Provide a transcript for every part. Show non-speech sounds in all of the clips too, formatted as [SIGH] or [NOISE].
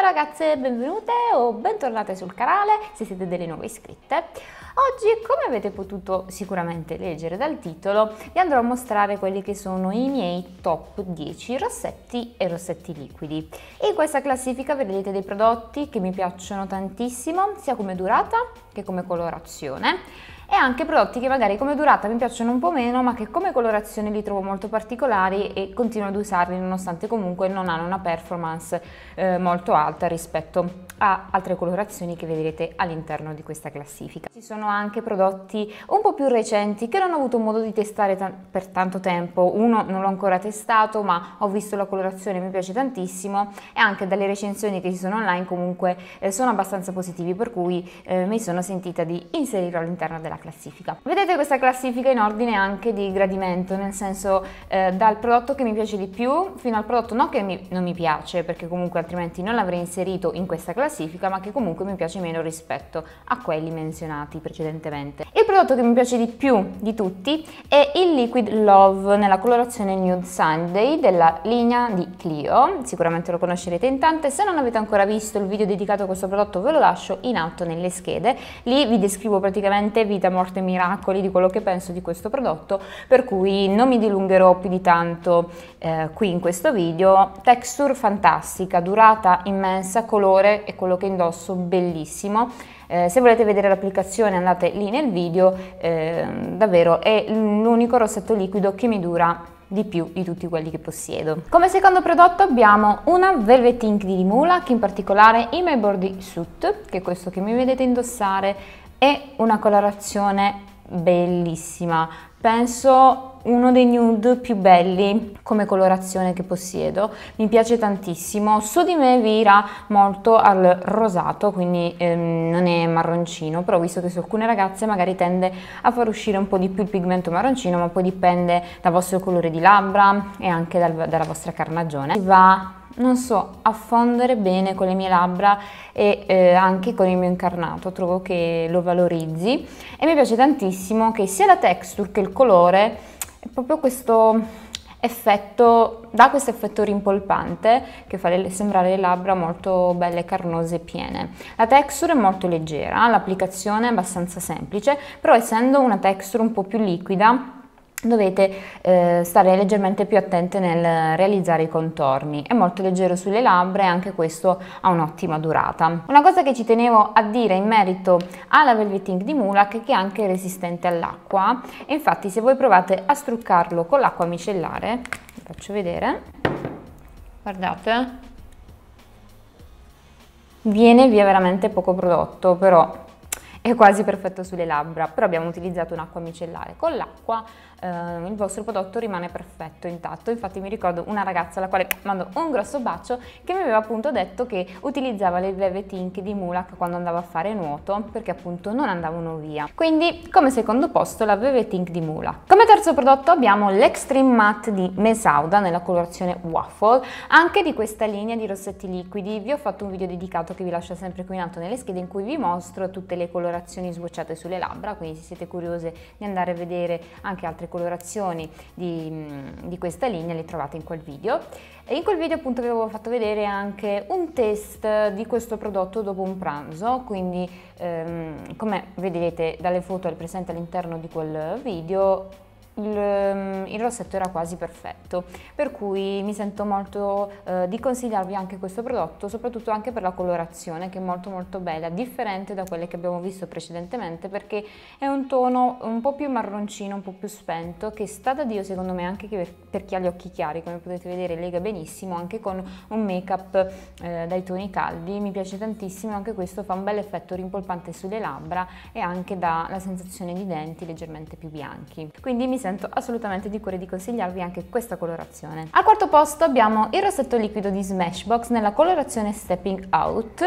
Ciao ragazze, benvenute o bentornate sul canale se siete delle nuove iscritte. Oggi, come avete potuto sicuramente leggere dal titolo, vi andrò a mostrare quelli che sono i miei top 10 rossetti e rossetti liquidi. In questa classifica vedrete dei prodotti che mi piacciono tantissimo, sia come durata che come colorazione e anche prodotti che magari come durata mi piacciono un po' meno ma che come colorazione li trovo molto particolari e continuo ad usarli nonostante comunque non hanno una performance eh, molto alta rispetto a altre colorazioni che vedrete all'interno di questa classifica. Ci sono anche prodotti un po' più recenti che non ho avuto modo di testare per tanto tempo, uno non l'ho ancora testato ma ho visto la colorazione mi piace tantissimo e anche dalle recensioni che ci sono online comunque eh, sono abbastanza positivi per cui eh, mi sono sentita di inserirlo all'interno della della classifica. Vedete questa classifica in ordine anche di gradimento, nel senso eh, dal prodotto che mi piace di più fino al prodotto no che mi, non mi piace, perché comunque altrimenti non l'avrei inserito in questa classifica, ma che comunque mi piace meno rispetto a quelli menzionati precedentemente. Il prodotto che mi piace di più di tutti è il Liquid Love nella colorazione Nude Sunday della linea di Clio, sicuramente lo conoscerete in tante, se non avete ancora visto il video dedicato a questo prodotto ve lo lascio in alto nelle schede, lì vi descrivo praticamente, vita vita, morte e miracoli di quello che penso di questo prodotto, per cui non mi dilungherò più di tanto eh, qui in questo video. Texture fantastica, durata immensa, colore e quello che indosso bellissimo. Eh, se volete vedere l'applicazione andate lì nel video, eh, davvero è l'unico rossetto liquido che mi dura di più di tutti quelli che possiedo. Come secondo prodotto abbiamo una Velvet Ink di Rimula, che in particolare i My Body Suit, che è questo che mi vedete indossare, e una colorazione bellissima, penso uno dei nude più belli come colorazione che possiedo, mi piace tantissimo, su di me vira molto al rosato, quindi ehm, non è marroncino, però visto che su alcune ragazze magari tende a far uscire un po' di più il pigmento marroncino, ma poi dipende dal vostro colore di labbra e anche dal, dalla vostra carnagione. Si va non so, affondere bene con le mie labbra e eh, anche con il mio incarnato, trovo che lo valorizzi e mi piace tantissimo che sia la texture che il colore è proprio questo effetto, dà questo effetto rimpolpante che fa sembrare le labbra molto belle, carnose e piene. La texture è molto leggera, l'applicazione è abbastanza semplice, però essendo una texture un po' più liquida dovete eh, stare leggermente più attente nel realizzare i contorni è molto leggero sulle labbra e anche questo ha un'ottima durata una cosa che ci tenevo a dire in merito alla velvet ink di è che è anche resistente all'acqua infatti se voi provate a struccarlo con l'acqua micellare vi faccio vedere guardate viene via veramente poco prodotto però è quasi perfetto sulle labbra, però abbiamo utilizzato un'acqua micellare. Con l'acqua eh, il vostro prodotto rimane perfetto, intatto. Infatti mi ricordo una ragazza alla quale mando un grosso bacio che mi aveva appunto detto che utilizzava le velvet ink di Mulak quando andava a fare nuoto perché appunto non andavano via. Quindi come secondo posto la velvet ink di Mulak. Come terzo prodotto abbiamo l'Extreme Matte di Mesauda nella colorazione Waffle. Anche di questa linea di rossetti liquidi vi ho fatto un video dedicato che vi lascio sempre qui in alto nelle schede in cui vi mostro tutte le colorazioni colorazioni sbocciate sulle labbra, quindi se siete curiose di andare a vedere anche altre colorazioni di, mm, di questa linea le trovate in quel video. E in quel video appunto vi avevo fatto vedere anche un test di questo prodotto dopo un pranzo, quindi ehm, come vedete dalle foto presente all'interno di quel video il, ehm, il, rossetto era quasi perfetto per cui mi sento molto eh, di consigliarvi anche questo prodotto soprattutto anche per la colorazione che è molto molto bella differente da quelle che abbiamo visto precedentemente perché è un tono un po' più marroncino un po' più spento che sta da Dio secondo me anche per, chi ha gli occhi chiari come potete vedere lega benissimo anche con un make up eh, dai toni caldi mi piace tantissimo anche questo fa un bel effetto rimpolpante sulle labbra e anche dà la sensazione di denti leggermente più bianchi quindi mi sento sento assolutamente di cuore di consigliarvi anche questa colorazione. Al quarto posto abbiamo il rossetto liquido di Smashbox nella colorazione Stepping Out.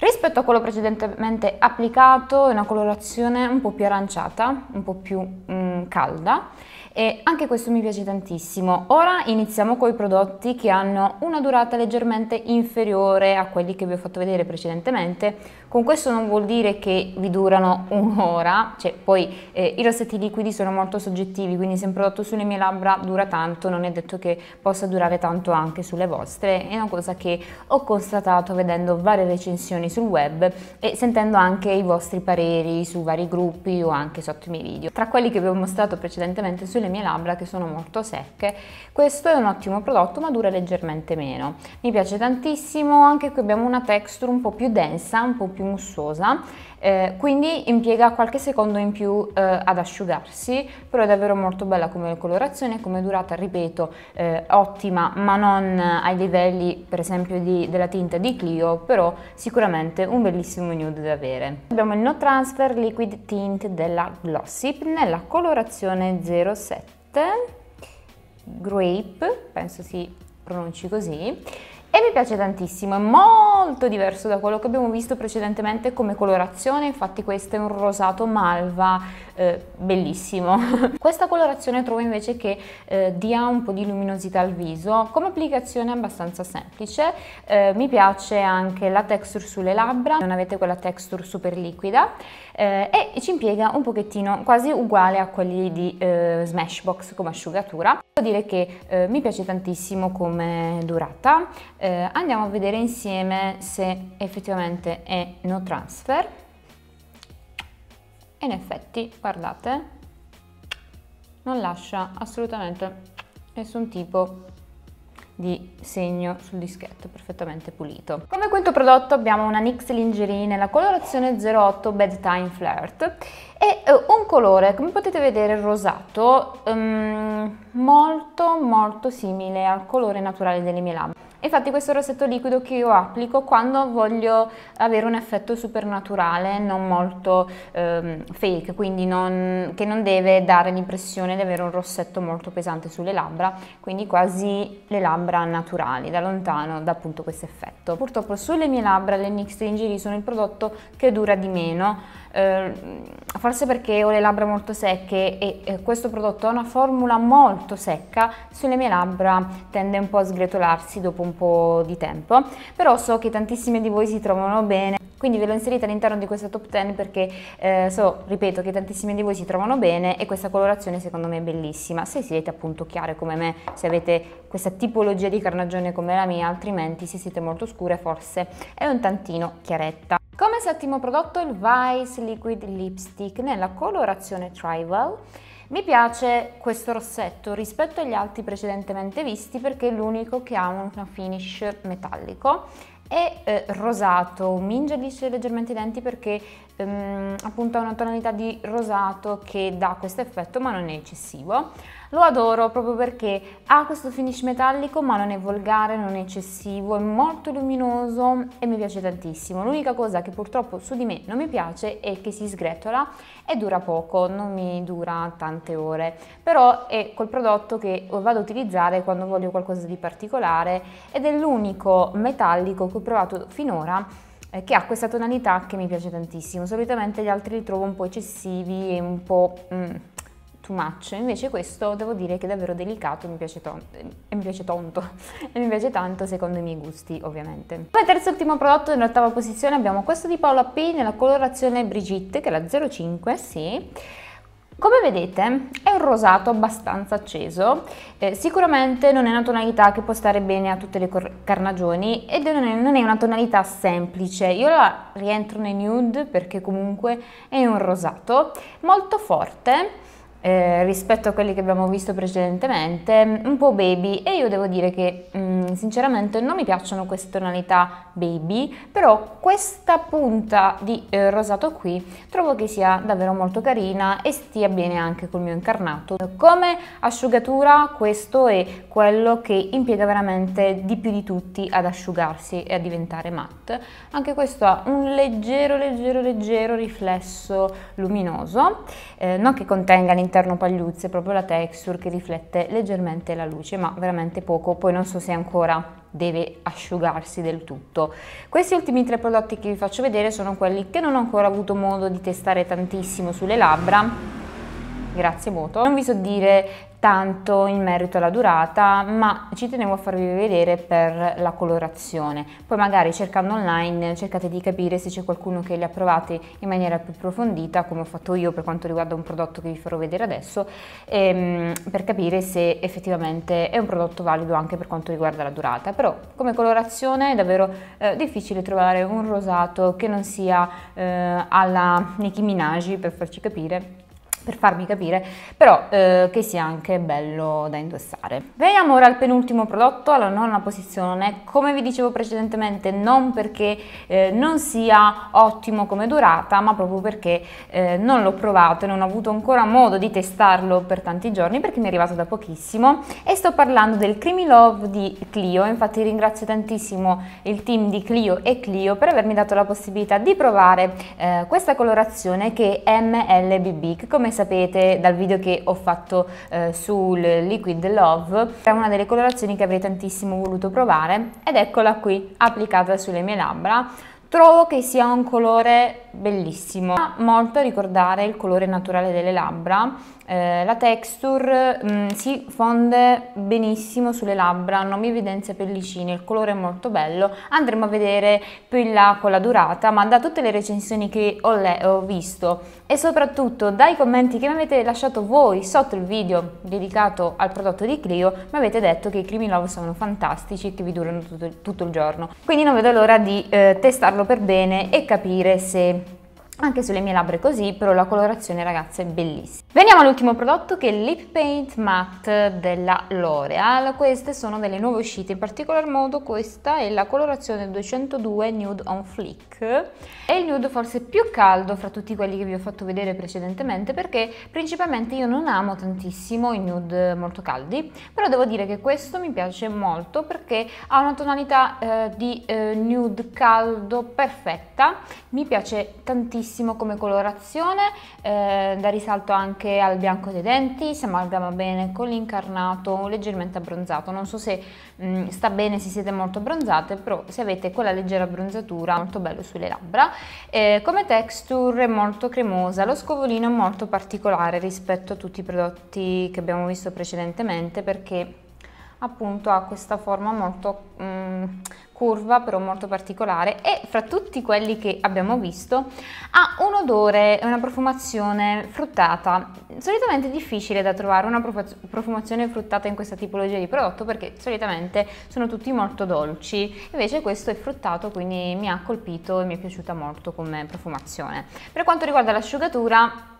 Rispetto a quello precedentemente applicato è una colorazione un po' più aranciata, un po' più mm, calda e anche questo mi piace tantissimo. Ora iniziamo con i prodotti che hanno una durata leggermente inferiore a quelli che vi ho fatto vedere precedentemente. Con questo non vuol dire che vi durano un'ora, cioè poi eh, i rossetti liquidi sono molto soggettivi, quindi se un prodotto sulle mie labbra dura tanto non è detto che possa durare tanto anche sulle vostre, è una cosa che ho constatato vedendo varie recensioni sul web e sentendo anche i vostri pareri su vari gruppi o anche sotto i miei video. Tra quelli che vi ho mostrato precedentemente sulle le mie labbra che sono molto secche. Questo è un ottimo prodotto ma dura leggermente meno. Mi piace tantissimo, anche qui abbiamo una texture un po' più densa, un po' più mussosa, eh, quindi impiega qualche secondo in più eh, ad asciugarsi, però è davvero molto bella come colorazione, come durata, ripeto, eh, ottima, ma non ai livelli per esempio di, della tinta di Clio, però sicuramente un bellissimo nude da avere. Abbiamo il No Transfer Liquid Tint della Glossip nella colorazione 06 Grape, penso si pronunci così, e mi piace tantissimo, è molto diverso da quello che abbiamo visto precedentemente come colorazione, infatti questo è un rosato malva, eh, bellissimo. [LAUGHS] Questa colorazione trovo invece che eh, dia un po' di luminosità al viso, come applicazione è abbastanza semplice, eh, mi piace anche la texture sulle labbra, non avete quella texture super liquida eh, e ci impiega un pochettino quasi uguale a quelli di eh, Smashbox come asciugatura. Devo dire che eh, mi piace tantissimo come durata, eh, andiamo a vedere insieme se effettivamente è no transfer e in effetti guardate non lascia assolutamente nessun tipo di segno sul dischetto perfettamente pulito. Come quinto prodotto abbiamo una NYX Lingerie nella colorazione 08 Bedtime Flirt e eh, un colore, come potete vedere, rosato, um, molto molto simile al colore naturale delle mie labbra. Infatti questo rossetto liquido che io applico quando voglio avere un effetto supernaturale, non molto ehm, fake, quindi non, che non deve dare l'impressione di avere un rossetto molto pesante sulle labbra, quindi quasi le labbra naturali, da lontano da appunto questo effetto. Purtroppo sulle mie labbra le l'NX Lingerie sono il prodotto che dura di meno, eh, forse perché ho le labbra molto secche e, e questo prodotto ha una formula molto secca, sulle mie labbra tende un po' a sgretolarsi dopo un po' di tempo, però so che tantissime di voi si trovano bene quindi ve l'ho inserita all'interno di questa top 10 perché eh, so, ripeto, che tantissime di voi si trovano bene e questa colorazione secondo me è bellissima, se siete appunto chiare come me, se avete questa tipologia di carnagione come la mia, altrimenti se siete molto scure forse è un tantino chiaretta. Come settimo prodotto il Vice Liquid Lipstick nella colorazione Tribal. Mi piace questo rossetto rispetto agli altri precedentemente visti perché è l'unico che ha un finish metallico è eh, rosato, mi ingiallisce leggermente i denti perché ehm, appunto ha una tonalità di rosato che dà questo effetto ma non è eccessivo. Lo adoro proprio perché ha questo finish metallico ma non è volgare, non è eccessivo, è molto luminoso e mi piace tantissimo. L'unica cosa che purtroppo su di me non mi piace è che si sgretola e dura poco, non mi dura tante ore, però è quel prodotto che vado a utilizzare quando voglio qualcosa di particolare ed è l'unico metallico che ho provato finora eh, che ha questa tonalità che mi piace tantissimo. Solitamente gli altri li trovo un po' eccessivi e un po' mm, too much, invece questo devo dire che è davvero delicato mi piace e mi piace tonto [LAUGHS] e mi piace tanto secondo i miei gusti ovviamente. Come terzo e ultimo prodotto in ottava posizione abbiamo questo di Paola P nella colorazione Brigitte che è la 05, sì come vedete è un rosato abbastanza acceso, eh, sicuramente non è una tonalità che può stare bene a tutte le carnagioni ed non è, non è una tonalità semplice, io la rientro nei nude perché comunque è un rosato molto forte eh, rispetto a quelli che abbiamo visto precedentemente, un po' baby e io devo dire che mh, mm, sinceramente non mi piacciono queste tonalità baby, però questa punta di eh, rosato qui trovo che sia davvero molto carina e stia bene anche col mio incarnato. Come asciugatura questo è quello che impiega veramente di più di tutti ad asciugarsi e a diventare matte. Anche questo ha un leggero, leggero, leggero riflesso luminoso, eh, non che contenga l'interno interno pagliuzze, proprio la texture che riflette leggermente la luce, ma veramente poco, poi non so se ancora deve asciugarsi del tutto. Questi ultimi tre prodotti che vi faccio vedere sono quelli che non ho ancora avuto modo di testare tantissimo sulle labbra, Grazie Moto. Non vi so dire tanto in merito alla durata, ma ci tenevo a farvi vedere per la colorazione. Poi magari cercando online cercate di capire se c'è qualcuno che le ha provate in maniera più approfondita, come ho fatto io per quanto riguarda un prodotto che vi farò vedere adesso, ehm, per capire se effettivamente è un prodotto valido anche per quanto riguarda la durata. Però come colorazione è davvero eh, difficile trovare un rosato che non sia eh, alla Nicki Minaj, per farci capire, per farmi capire però eh, che sia anche bello da indossare. Veniamo ora al penultimo prodotto, alla nona posizione, come vi dicevo precedentemente non perché eh, non sia ottimo come durata ma proprio perché eh, non l'ho provato e non ho avuto ancora modo di testarlo per tanti giorni perché mi è arrivato da pochissimo e sto parlando del Creamy Love di Clio, infatti ringrazio tantissimo il team di Clio e Clio per avermi dato la possibilità di provare eh, questa colorazione che è MLBB che come sapete dal video che ho fatto eh, sul Liquid Love, è una delle colorazioni che avrei tantissimo voluto provare ed eccola qui applicata sulle mie labbra. Trovo che sia un colore bellissimo, molto a ricordare il colore naturale delle labbra eh, la texture mh, mm, si fonde benissimo sulle labbra, non mi evidenzia pellicine, il colore è molto bello, andremo a vedere più in là con la durata, ma da tutte le recensioni che ho, ho visto e soprattutto dai commenti che mi avete lasciato voi sotto il video dedicato al prodotto di Clio, mi avete detto che i creamy love sono fantastici e che vi durano tutto, tutto il giorno. Quindi non vedo l'ora di eh, testarlo per bene e capire se anche sulle mie labbra è così, però la colorazione ragazzi è bellissima. Veniamo all'ultimo prodotto che è il Lip Paint Matte della L'Oreal. Queste sono delle nuove uscite, in particolar modo questa è la colorazione 202 Nude on Flick. È il nude forse più caldo fra tutti quelli che vi ho fatto vedere precedentemente perché principalmente io non amo tantissimo i nude molto caldi, però devo dire che questo mi piace molto perché ha una tonalità eh, di eh, nude caldo perfetta, mi piace tantissimo bellissimo come colorazione, eh, dà risalto anche al bianco dei denti, si amalgama bene con l'incarnato leggermente abbronzato. Non so se mh, mm, sta bene se siete molto abbronzate, però se avete quella leggera abbronzatura molto bello sulle labbra. Eh, come texture molto cremosa, lo scovolino è molto particolare rispetto a tutti i prodotti che abbiamo visto precedentemente perché appunto ha questa forma molto mh, mm, curva però molto particolare e fra tutti quelli che abbiamo visto ha un odore e una profumazione fruttata solitamente è difficile da trovare una profumazione fruttata in questa tipologia di prodotto perché solitamente sono tutti molto dolci invece questo è fruttato quindi mi ha colpito e mi è piaciuta molto come profumazione per quanto riguarda l'asciugatura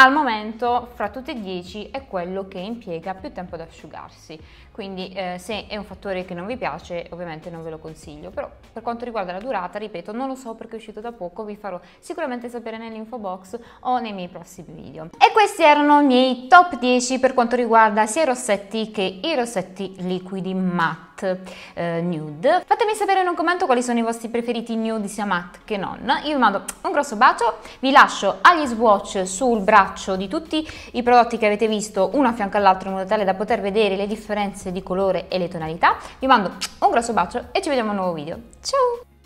al momento fra tutti e 10 è quello che impiega più tempo ad asciugarsi, quindi eh, se è un fattore che non vi piace ovviamente non ve lo consiglio, però per quanto riguarda la durata, ripeto, non lo so perché è uscito da poco, vi farò sicuramente sapere nell'info box o nei miei prossimi video. E questi erano i miei top 10 per quanto riguarda sia i rossetti che i rossetti liquidi matte matte eh, nude. Fatemi sapere in un commento quali sono i vostri preferiti nude sia matte che non. Io vi mando un grosso bacio, vi lascio agli swatch sul braccio di tutti i prodotti che avete visto uno a fianco all'altro in modo tale da poter vedere le differenze di colore e le tonalità. Vi mando un grosso bacio e ci vediamo a un nuovo video. Ciao!